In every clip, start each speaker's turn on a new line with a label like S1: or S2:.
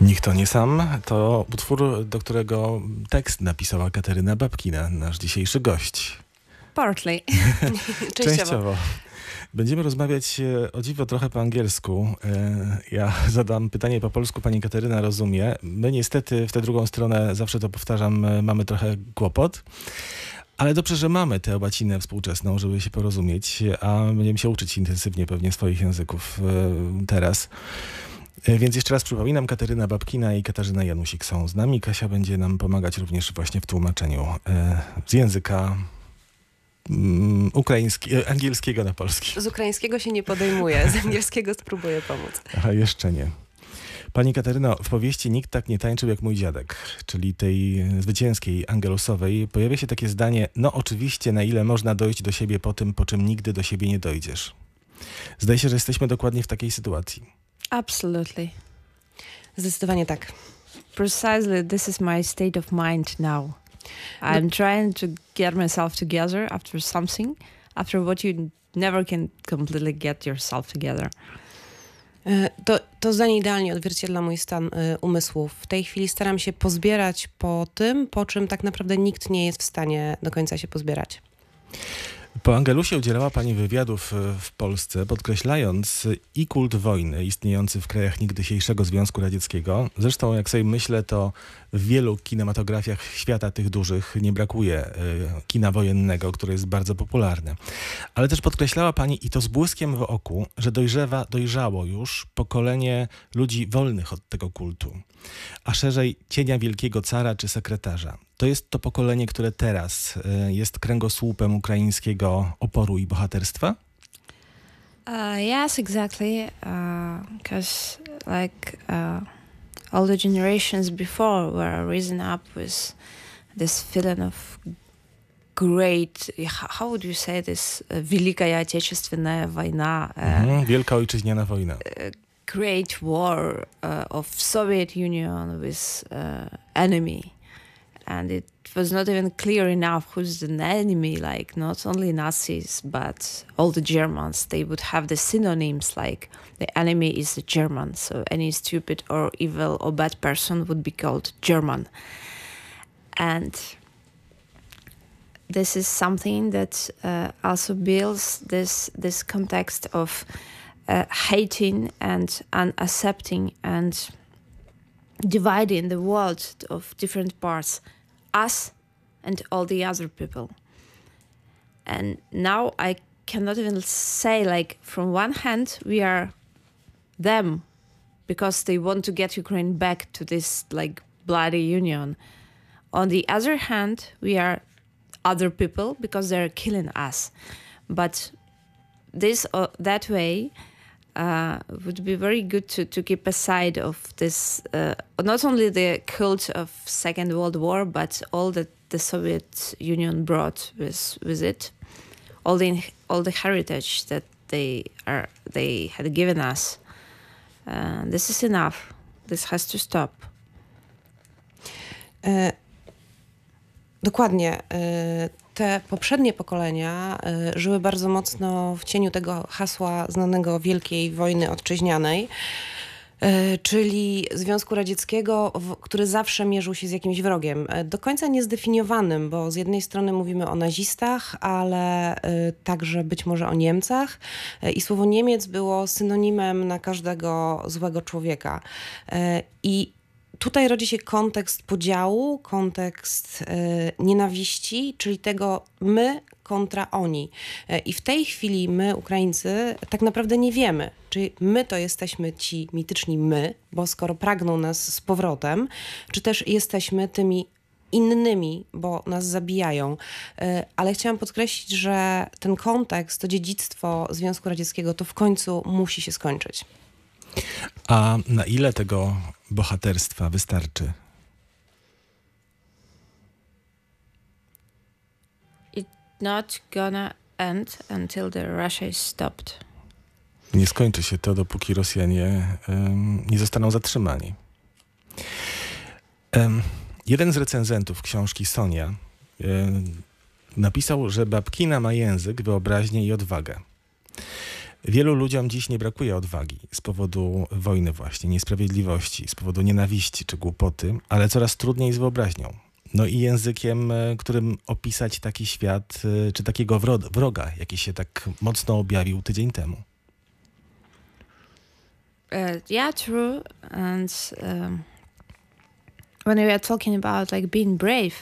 S1: Nikt to nie sam. To utwór, do którego tekst napisała Kateryna Babkina, nasz dzisiejszy gość.
S2: Partly. Częściowo. Częściowo.
S1: Będziemy rozmawiać e, o dziwo trochę po angielsku. E, ja zadam pytanie po polsku, pani Kateryna rozumie. My niestety w tę drugą stronę, zawsze to powtarzam, e, mamy trochę kłopot. Ale dobrze, że mamy tę łacinę współczesną, żeby się porozumieć, a będziemy się uczyć intensywnie pewnie swoich języków teraz. E, więc jeszcze raz przypominam, Kateryna Babkina i Katarzyna Janusik są z nami. Kasia będzie nam pomagać również właśnie w tłumaczeniu e, z języka mm, ukraiński, e, angielskiego na polski.
S3: Z ukraińskiego się nie podejmuję, z angielskiego spróbuję pomóc.
S1: Aha, jeszcze nie. Pani Kateryno, w powieści nikt tak nie tańczył jak mój dziadek, czyli tej zwycięskiej, angelusowej, pojawia się takie zdanie, no oczywiście na ile można dojść do siebie po tym, po czym nigdy do siebie nie dojdziesz. Zdaje się, że jesteśmy dokładnie w takiej sytuacji.
S2: Absolutely. Zdecydowanie tak. Precisely, this is my state of mind now. I'm no. trying to get myself together after something, after what you never
S3: can completely get yourself together. E, to, to zdanie idealnie odzwierciedla mój stan e, umysłu. W tej chwili staram się pozbierać po tym, po czym tak naprawdę nikt nie jest w stanie do końca się pozbierać.
S1: Po Angelusie udzielała pani wywiadów e, w Polsce, podkreślając i kult wojny istniejący w krajach niegdysiejszego Związku Radzieckiego. Zresztą, jak sobie myślę, to w wielu kinematografiach świata tych dużych nie brakuje e, kina wojennego, które jest bardzo popularne. Ale też podkreślała pani, i to z błyskiem w oku, że dojrzewa, dojrzało już pokolenie ludzi wolnych od tego kultu, a szerzej cienia wielkiego cara czy sekretarza to jest to pokolenie, które teraz e, jest kręgosłupem ukraińskiego oporu i bohaterstwa?
S2: Uh, yes, exactly. Because uh, like uh, all the generations before were risen up with this feeling of great, how would you say this, Wielka ojczyzna wojna.
S1: Wielka ojczyźniana wojna. Э,
S2: great war э, of Soviet Union with э, enemy. and it was not even clear enough who's an enemy like not only nazis but all the germans they would have the synonyms like the enemy is a german so any stupid or evil or bad person would be called german and this is something that uh, also builds this this context of uh, hating and unaccepting and dividing the world of different parts us and all the other people. And now I cannot even say, like, from one hand, we are them because they want to get Ukraine back to this, like, bloody union. On the other hand, we are other people because they're killing us. But this or uh, that way, uh, would be very good to, to keep aside of this uh, not only the cult of Second World War but all that the Soviet Union brought with with it, all the all the heritage that they are they had given us. Uh, this is enough.
S3: This has to stop. Dokładnie. te poprzednie pokolenia y, żyły bardzo mocno w cieniu tego hasła znanego Wielkiej Wojny Odczyźnianej y, czyli Związku Radzieckiego, który zawsze mierzył się z jakimś wrogiem. Y, do końca niezdefiniowanym, bo z jednej strony mówimy o nazistach, ale także być może o Niemcach. I słowo Niemiec było synonimem na każdego złego człowieka. I tutaj rodzi się kontekst podziału, kontekst e, nienawiści, czyli tego my kontra oni. E, I w tej chwili my, Ukraińcy, tak naprawdę nie wiemy, czy my to jesteśmy ci mityczni my, bo skoro pragną nas z powrotem, czy też jesteśmy tymi innymi, bo nas zabijają. E, ale chciałam podkreślić, że ten kontekst, to dziedzictwo Związku Radzieckiego to w końcu musi się skończyć.
S1: A na ile tego bohaterstwa wystarczy?
S2: It's not gonna end until the Russia is
S1: stopped. Nie skończy się to, dopóki Rosjanie um, nie zostaną zatrzymani. Um, jeden z recenzentów książki Sonia um, napisał, że Babkina ma język, wyobraźnię i odwagę. Wielu ludziom dziś nie brakuje odwagi z powodu wojny właśnie, niesprawiedliwości, z powodu nienawiści czy głupoty, ale coraz trudniej z wyobraźnią. No i językiem, e, którym opisać taki świat, e, czy takiego wroga, jaki się tak mocno objawił tydzień temu.
S2: Uh, yeah, true. And um, when we are talking about like being brave,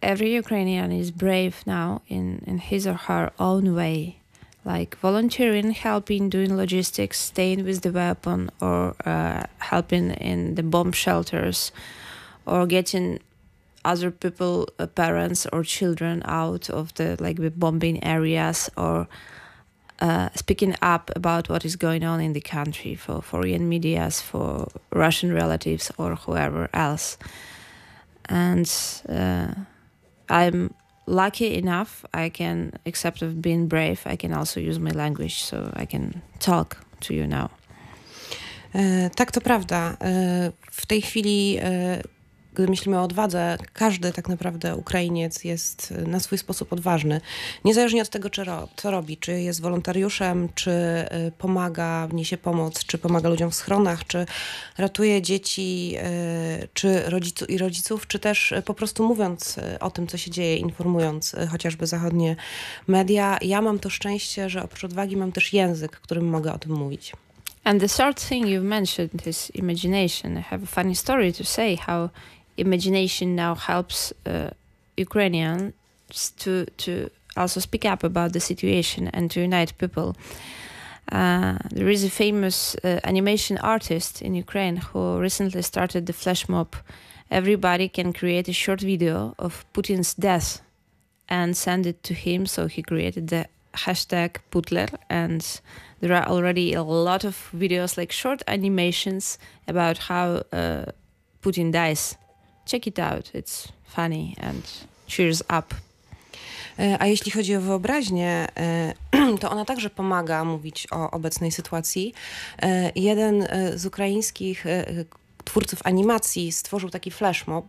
S2: every Ukrainian is brave now in, in his or her own way. like volunteering, helping, doing logistics, staying with the weapon, or uh, helping in the bomb shelters, or getting other people, uh, parents or children, out of the like the bombing areas, or uh, speaking up about what is going on in the country for foreign medias, for Russian relatives, or whoever else. And uh, I'm lucky enough i can except of being brave i can also
S3: use my language so i can talk to you now Tak, to prawda. W tej chwili gdy myślimy o odwadze, każdy tak naprawdę Ukrainiec jest y, na swój sposób odważny. Niezależnie od tego, czy ro, co robi, czy jest wolontariuszem, czy y, pomaga, niesie pomoc, czy pomaga ludziom w schronach, czy ratuje dzieci, y, czy rodziców i rodziców, czy też po prostu mówiąc o tym, co się dzieje, informując chociażby zachodnie media. Ja mam to szczęście, że oprócz odwagi mam też język, którym mogę o tym mówić. And the third thing you mentioned is
S2: imagination. I have a funny story to say how imagination now helps uh, Ukrainians to to also speak up about the situation and to unite people. Uh, there is a famous uh, animation artist in Ukraine who recently started the flash mob. Everybody can create a short video of Putin's death and send it to him. So he created the hashtag Putler, and there are already a lot of videos, like short animations, about how uh, Putin dies. check it out. It's funny
S3: and cheers up. E, a jeśli chodzi o wyobraźnię, e, to ona także pomaga mówić o obecnej sytuacji. E, jeden z ukraińskich twórców animacji stworzył taki flashmob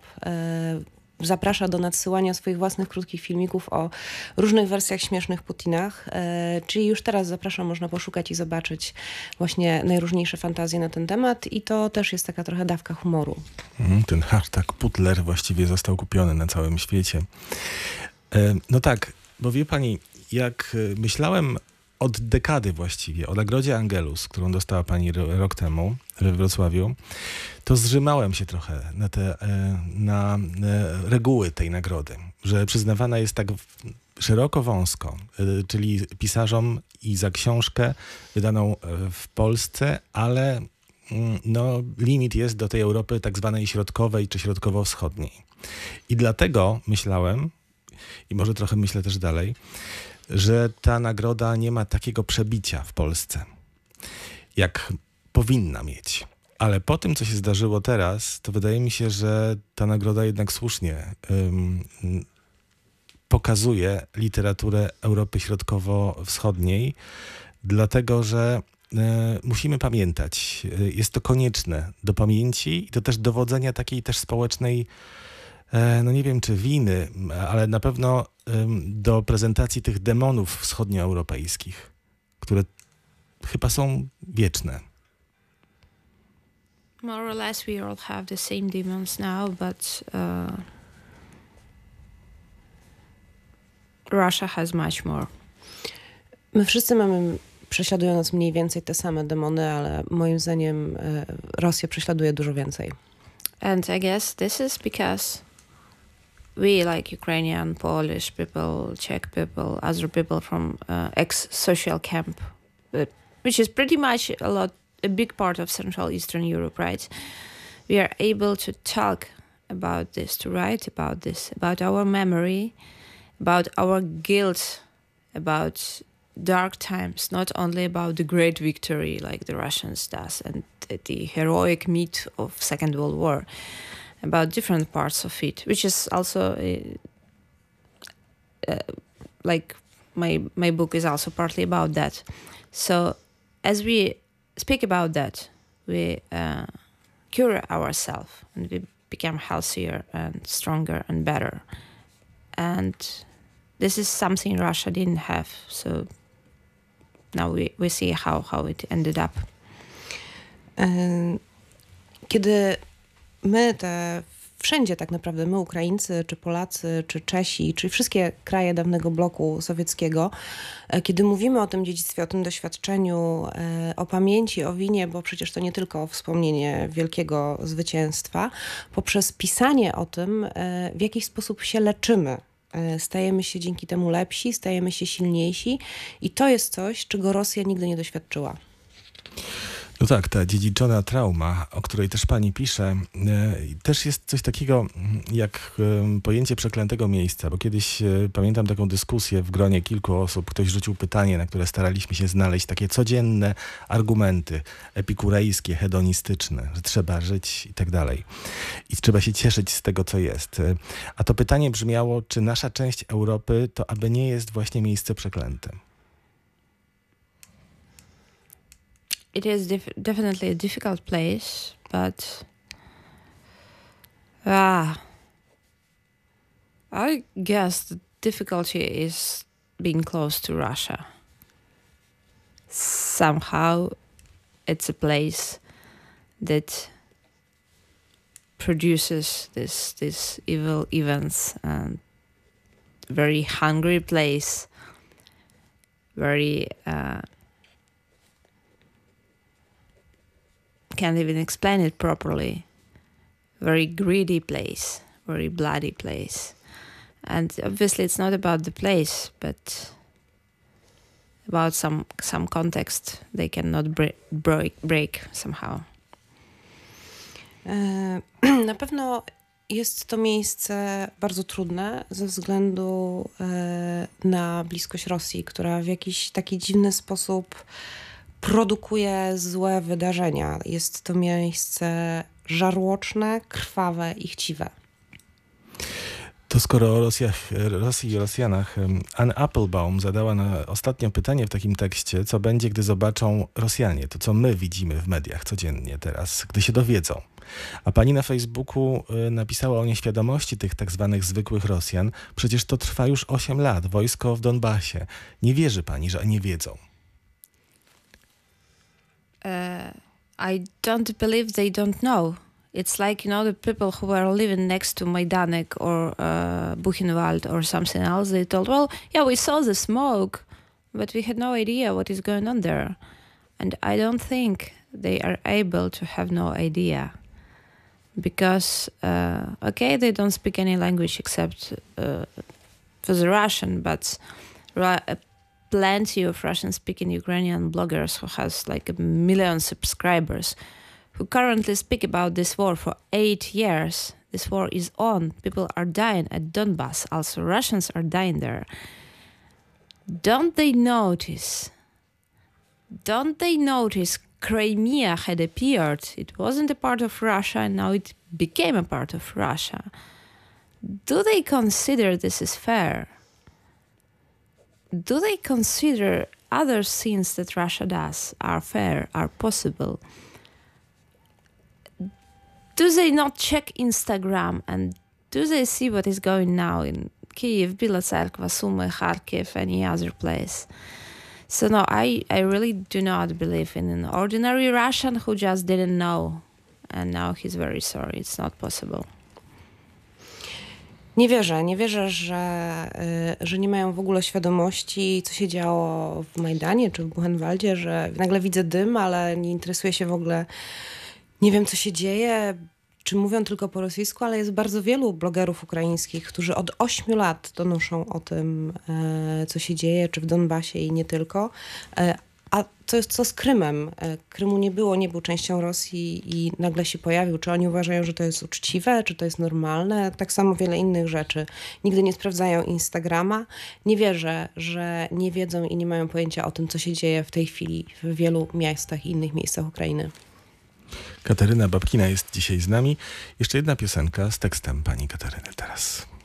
S3: zaprasza do nadsyłania swoich własnych krótkich filmików o różnych wersjach śmiesznych Putinach. E, czyli już teraz zapraszam, można poszukać i zobaczyć właśnie najróżniejsze fantazje na ten temat i to też jest taka trochę dawka humoru.
S1: Mhm, ten hashtag Putler właściwie został kupiony na całym świecie. E, no tak, bo wie pani, jak e, myślałem od dekady właściwie, o Nagrodzie Angelus, którą dostała pani rok temu we Wrocławiu, to zrzymałem się trochę na, te, e, na e, reguły tej nagrody, że przyznawana jest tak szeroko wąsko, e, czyli pisarzom i za książkę wydaną w Polsce, ale mm, no, limit jest do tej Europy tak zwanej środkowej czy środkowo-wschodniej. I dlatego myślałem, i może trochę myślę też dalej, że ta nagroda nie ma takiego przebicia w Polsce, jak powinna mieć. Ale po tym, co się zdarzyło teraz, to wydaje mi się, że ta nagroda jednak słusznie ym, pokazuje literaturę Europy Środkowo-Wschodniej, dlatego że y, musimy pamiętać, y, jest to konieczne do pamięci i to też dowodzenia takiej też społecznej E, no nie wiem czy winy, ale na pewno do prezentacji tych demonów wschodnioeuropejskich, które chyba są wieczne.
S2: More or less we all have the same demons now, but uh,
S3: Russia has much more. My wszyscy mamy prześladują nas mniej więcej te same demony, ale moim zdaniem e, Rosja prześladuje dużo więcej. And
S2: I guess this is because we like Ukrainian, Polish people, Czech people, other people from uh, ex-social camp, but, uh, which is pretty much a lot, a big part of Central Eastern Europe, right? We are able to talk about this, to write about this, about our memory, about our guilt, about dark times, not only about the great victory like the Russians does and the heroic myth of Second World War about different parts of it, which is also uh, uh, like my my book is also partly about that. So as we speak about that, we uh, cure ourselves and we become healthier and stronger and better. And this is something Russia didn't have. So
S3: now we, we see how, how it ended up. Kiedy my te wszędzie tak naprawdę, my Ukraińcy, czy Polacy, czy Czesi, czy wszystkie kraje dawnego bloku sowieckiego, e, kiedy mówimy o tym dziedzictwie, o tym doświadczeniu, e, o pamięci, o winie, bo przecież to nie tylko wspomnienie wielkiego zwycięstwa, poprzez pisanie o tym, e, w jaki sposób się leczymy Stajemy się dzięki temu lepsi, stajemy się silniejsi, i to jest coś, czego Rosja nigdy nie doświadczyła.
S1: No tak, ta dziedziczona trauma, o której też pani pisze, e, też jest coś takiego mm, jak pojęcie przeklętego miejsca, bo kiedyś e, pamiętam taką dyskusję w gronie kilku osób, ktoś rzucił pytanie, na które staraliśmy się znaleźć takie codzienne argumenty epikurejskie, hedonistyczne, że trzeba żyć i tak dalej. I trzeba się cieszyć z tego, co jest. E, a to pytanie brzmiało, czy nasza część Europy to aby nie jest właśnie miejsce przeklęte?
S2: it is definitely a difficult place, but ah, I guess the difficulty is being close to Russia. Somehow, it's a place that produces this this evil events and very hungry place, very. Uh, can't even explain it properly. Very greedy place, very bloody place. And obviously, it's not about the place, but about
S3: some some context they cannot break, break, break somehow. Eee, na pewno jest to miejsce bardzo trudne ze względu eee, na bliskość Rosji, która w jakiś taki dziwny sposób produkuje złe wydarzenia. Jest to miejsce żarłoczne, krwawe i chciwe.
S1: To skoro o Rosjach, Rosji i Rosjanach, Anne Applebaum zadała na ostatnio pytanie w takim tekście, co będzie, gdy zobaczą Rosjanie, to co my widzimy w mediach codziennie teraz, gdy się dowiedzą. A pani na Facebooku y, napisała o nieświadomości tych tak zwanych zwykłych Rosjan. Przecież to trwa już 8 lat, wojsko w Donbasie. Nie wierzy pani, że nie wiedzą.
S2: uh, I don't believe they don't know. It's like you know the people who were living next to Majdanek or uh, Buchenwald or something else. They told, well, yeah, we saw the smoke, but we had no idea what is going on there, and I don't think they are able to have no idea because uh, okay, they don't speak any language except uh, for the Russian, but plenty of Russian speaking Ukrainian bloggers who has like a million subscribers who currently speak about this war for eight years. This war is on. People are dying at Donbass. Also, Russians are dying there. Don't they notice? Don't they notice Crimea had appeared? It wasn't a part of Russia, and now it became a part of Russia. Do they consider this is fair? do they consider other sins that Russia does are fair, are possible? Do they not check Instagram and do they see what is going now in Kiev, Bila Tselkva, Sumy, Kharkiv, any other place? So no, I, I really do not believe in an ordinary Russian who just didn't know
S3: and now he's very sorry. It's not possible. Nie wierzę, nie wierzę, że, y, że nie mają w ogóle świadomości, co się działo w Majdanie czy w Buchenwaldzie, że nagle widzę dym, ale nie interesuję się w ogóle, nie wiem co się dzieje, czy mówią tylko po rosyjsku, ale jest bardzo wielu blogerów ukraińskich, którzy od ośmiu lat donoszą o tym, y, co się dzieje, czy w Donbasie i nie tylko, y, a co, co z Krymem? E, Krymu nie było, nie był częścią Rosji i nagle się pojawił. Czy oni uważają, że to jest uczciwe, czy to jest normalne? Tak samo wiele innych rzeczy. Nigdy nie sprawdzają Instagrama. Nie wierzę, że nie wiedzą i nie mają pojęcia o tym, co się dzieje w tej chwili w wielu miastach i innych miejscach Ukrainy.
S1: Kataryna Babkina jest dzisiaj z nami. Jeszcze jedna piosenka z tekstem pani Kataryny teraz.